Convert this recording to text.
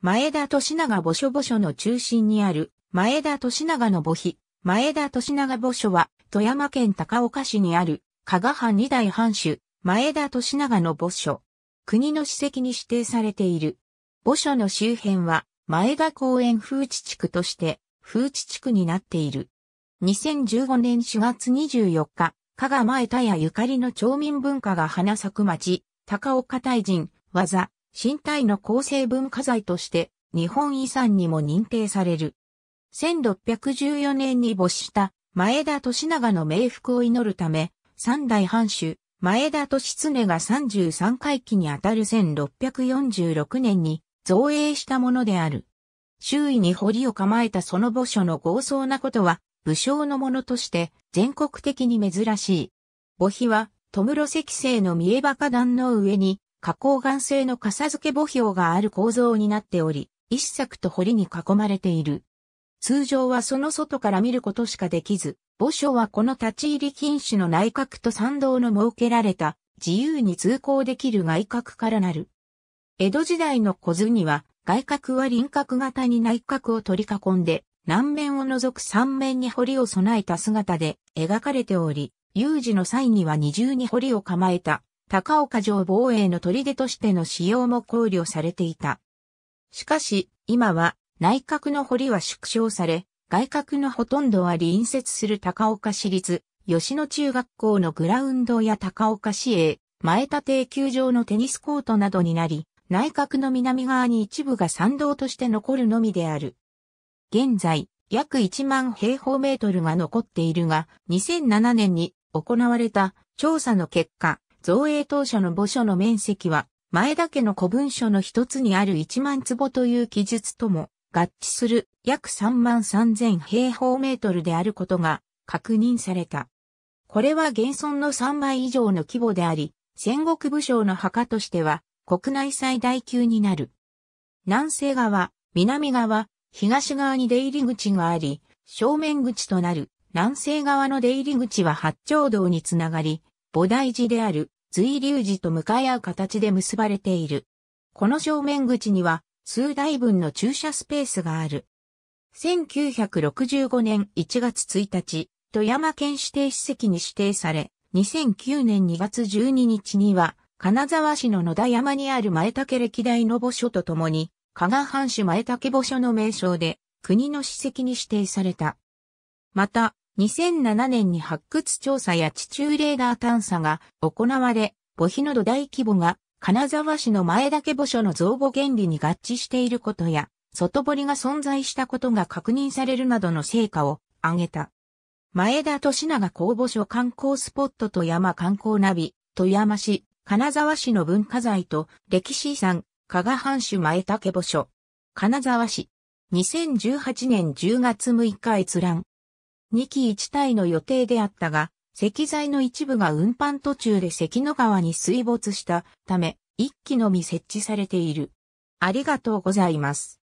前田利長墓所墓所の中心にある、前田利長の墓碑、前田利長墓所は、富山県高岡市にある、加賀藩二代藩主、前田利長の墓所。国の史跡に指定されている。墓所の周辺は、前田公園風地地区として、風地地区になっている。2015年4月24日、加賀前田やゆかりの町民文化が花咲く町、高岡大臣、技、身体の構成文化財として日本遺産にも認定される。1614年に没した前田利長の冥福を祈るため、三代藩主、前田利常が33回期にあたる1646年に造営したものである。周囲に堀を構えたその墓所の豪壮なことは、武将のものとして全国的に珍しい。墓碑は、戸室石製の三重馬カ壇の上に、花崗岩製の傘付け墓標がある構造になっており、一作と堀に囲まれている。通常はその外から見ることしかできず、墓所はこの立ち入り禁止の内閣と参道の設けられた自由に通行できる外閣からなる。江戸時代の小図には外閣は輪郭型に内閣を取り囲んで南面を除く三面に堀を備えた姿で描かれており、有事の際には二重に堀を構えた高岡城防衛の砦としての使用も考慮されていた。しかし、今は内閣の堀は縮小され、外閣のほとんどは隣接する高岡市立、吉野中学校のグラウンドや高岡市営、前田庭球場のテニスコートなどになり、内閣の南側に一部が参道として残るのみである。現在、約1万平方メートルが残っているが、2007年に行われた調査の結果、造営当初の墓所の面積は、前田家の古文書の一つにある1万坪という記述とも合致する約3万3000平方メートルであることが確認された。これは現存の3倍以上の規模であり、戦国武将の墓としては国内最大級になる。南西側、南側、東側に出入り口があり、正面口となる南西側の出入り口は八丁道につながり、菩提寺である随流寺と向かい合う形で結ばれている。この正面口には数台分の駐車スペースがある。1965年1月1日、富山県指定史跡に指定され、2009年2月12日には、金沢市の野田山にある前竹歴代の墓所とともに、加賀藩主前竹墓所の名称で、国の史跡に指定された。また、2007年に発掘調査や地中レーダー探査が行われ、墓碑の土台規模が金沢市の前岳墓所の造墓原理に合致していることや、外堀が存在したことが確認されるなどの成果を挙げた。前田利長公墓所観光スポットと山観光ナビ、富山市、金沢市の文化財と歴史遺産、加賀藩主前竹墓所。金沢市。2018年10月6日閲覧。2機1体の予定であったが、石材の一部が運搬途中で関野川に水没したため、1機のみ設置されている。ありがとうございます。